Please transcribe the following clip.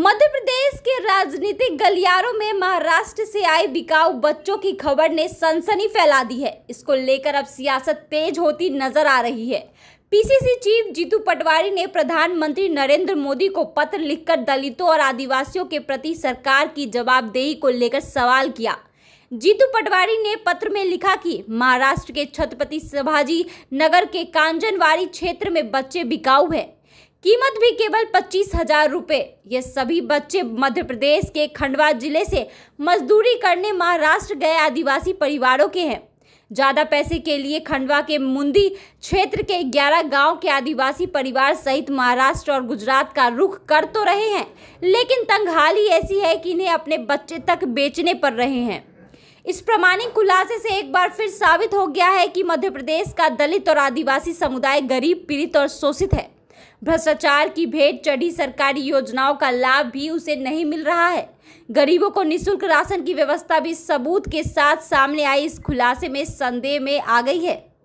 मध्य प्रदेश के राजनीतिक गलियारों में महाराष्ट्र से आए बिकाऊ बच्चों की खबर ने सनसनी फैला दी है इसको लेकर अब सियासत तेज होती नजर आ रही है पीसीसी चीफ जीतू पटवारी ने प्रधानमंत्री नरेंद्र मोदी को पत्र लिखकर दलितों और आदिवासियों के प्रति सरकार की जवाबदेही को लेकर सवाल किया जीतू पटवारी ने पत्र में लिखा कि महाराष्ट्र के छत्रपति संभाजी नगर के कांजनवाड़ी क्षेत्र में बच्चे बिकाऊ हैं कीमत भी केवल पच्चीस हजार रुपये ये सभी बच्चे मध्य प्रदेश के खंडवा जिले से मजदूरी करने महाराष्ट्र गए आदिवासी परिवारों के हैं ज़्यादा पैसे के लिए खंडवा के मुंदी क्षेत्र के 11 गांव के आदिवासी परिवार सहित महाराष्ट्र और गुजरात का रुख कर तो रहे हैं लेकिन तंगहाली ऐसी है कि इन्हें अपने बच्चे तक बेचने पर रहे हैं इस प्रमाणिक खुलासे से एक बार फिर साबित हो गया है कि मध्य प्रदेश का दलित और आदिवासी समुदाय गरीब पीड़ित और शोषित है भ्रष्टाचार की भेंट चढ़ी सरकारी योजनाओं का लाभ भी उसे नहीं मिल रहा है गरीबों को निशुल्क राशन की व्यवस्था भी सबूत के साथ सामने आई इस खुलासे में संदेह में आ गई है